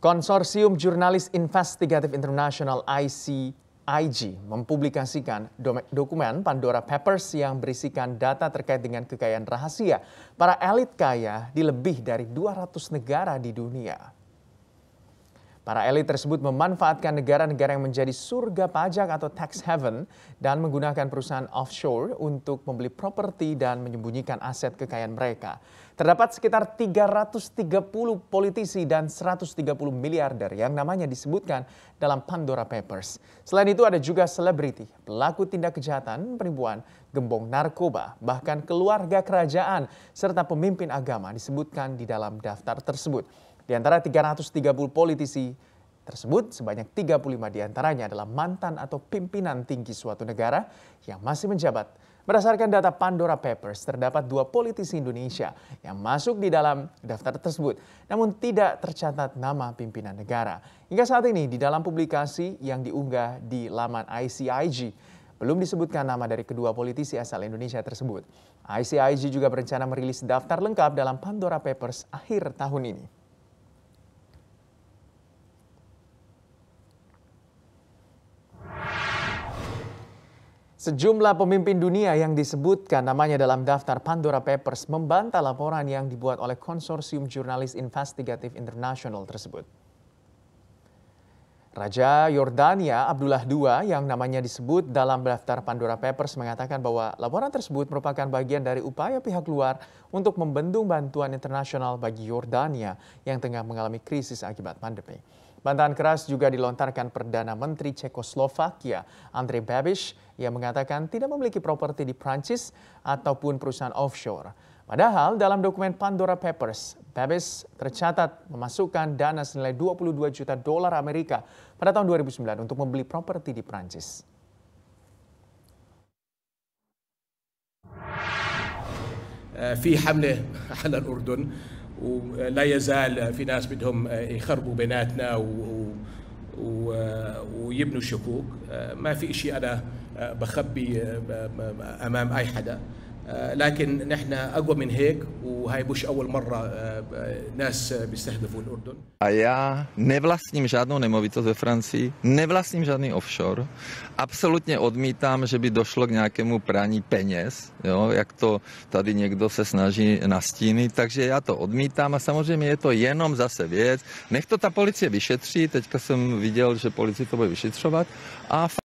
Konsorsium Jurnalis Investigatif Internasional ICIG mempublikasikan dokumen Pandora Papers yang berisikan data terkait dengan kekayaan rahasia para elit kaya di lebih dari 200 negara di dunia. Para elit tersebut memanfaatkan negara-negara yang menjadi surga pajak atau tax haven dan menggunakan perusahaan offshore untuk membeli properti dan menyembunyikan aset kekayaan mereka. Terdapat sekitar 330 politisi dan 130 miliarder yang namanya disebutkan dalam Pandora Papers. Selain itu ada juga selebriti, pelaku tindak kejahatan, penipuan, gembong narkoba, bahkan keluarga kerajaan serta pemimpin agama disebutkan di dalam daftar tersebut. Di antara 330 politisi tersebut, sebanyak 35 diantaranya adalah mantan atau pimpinan tinggi suatu negara yang masih menjabat. Berdasarkan data Pandora Papers, terdapat dua politisi Indonesia yang masuk di dalam daftar tersebut, namun tidak tercatat nama pimpinan negara. Hingga saat ini, di dalam publikasi yang diunggah di laman ICIG, belum disebutkan nama dari kedua politisi asal Indonesia tersebut. ICIG juga berencana merilis daftar lengkap dalam Pandora Papers akhir tahun ini. Sejumlah pemimpin dunia yang disebutkan namanya dalam daftar Pandora Papers membantah laporan yang dibuat oleh konsorsium jurnalis investigatif internasional tersebut. Raja Yordania Abdullah II yang namanya disebut dalam daftar Pandora Papers mengatakan bahwa laporan tersebut merupakan bagian dari upaya pihak luar untuk membendung bantuan internasional bagi Yordania yang tengah mengalami krisis akibat pandemi. Bantahan keras juga dilontarkan Perdana Menteri Cekoslovakia Andrei Babish yang mengatakan tidak memiliki properti di Prancis ataupun perusahaan offshore. Padahal dalam dokumen Pandora Papers, Babish tercatat memasukkan dana senilai 22 juta dolar Amerika pada tahun 2009 untuk membeli properti di Prancis. في على الأردن ولا يزال في ناس بدهم آه، يخربوا بيناتنا و... و... آه، ويبنوا شكوك آه، ما في شيء انا بخبي امام اي حدا لكن نحن اقوى من هيك وهاي مش اول مره ناس بيستهدفوا الاردن A já nevlastním žádnou nemovitost ve Francii, nevlastním žádný offshore. Absolutně odmítám, že by došlo k nějakému prání peněz, jo, jak to tady někdo se snaží nastínit, takže já to odmítám a samozřejmě je to jenom zase věc. Nech to ta policie vyšetří, teďka jsem viděl, že policie to bude vyšetřovat a